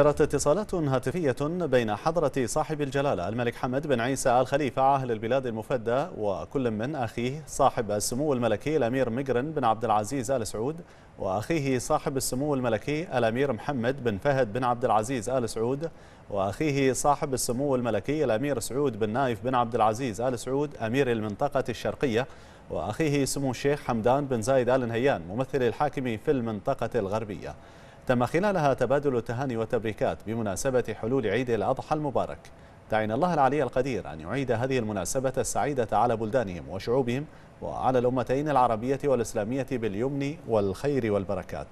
جرت اتصالات هاتفية بين حضرة صاحب الجلالة الملك حمد بن عيسى آل خليفة عاهل البلاد المفدى وكل من أخيه صاحب السمو الملكي الأمير مقرن بن عبد العزيز آل سعود وأخيه صاحب السمو الملكي الأمير محمد بن فهد بن عبد العزيز آل سعود وأخيه صاحب السمو الملكي الأمير سعود بن نايف بن عبد العزيز آل سعود أمير المنطقة الشرقية وأخيه سمو الشيخ حمدان بن زايد آل نهيان ممثل الحاكم في المنطقة الغربية تم خلالها تبادل التهاني والتبريكات بمناسبة حلول عيد الأضحى المبارك دعينا الله العلي القدير أن يعيد هذه المناسبة السعيدة على بلدانهم وشعوبهم وعلى الأمتين العربية والإسلامية باليمن والخير والبركات